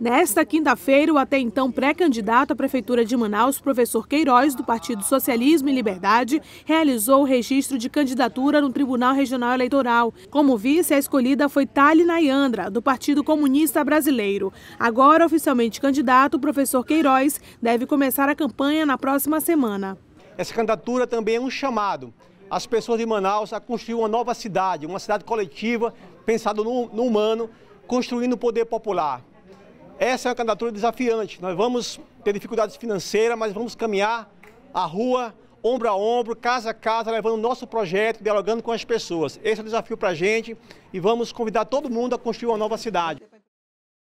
Nesta quinta-feira, o até então pré-candidato à Prefeitura de Manaus, professor Queiroz, do Partido Socialismo e Liberdade, realizou o registro de candidatura no Tribunal Regional Eleitoral. Como vice, a escolhida foi Tali Nayandra, do Partido Comunista Brasileiro. Agora, oficialmente candidato, o professor Queiroz deve começar a campanha na próxima semana. Essa candidatura também é um chamado às pessoas de Manaus a construir uma nova cidade, uma cidade coletiva, pensada no, no humano, construindo o poder popular essa é uma candidatura desafiante. Nós vamos ter dificuldades financeiras, mas vamos caminhar a rua, ombro a ombro, casa a casa, levando o nosso projeto, dialogando com as pessoas. Esse é o desafio para a gente e vamos convidar todo mundo a construir uma nova cidade.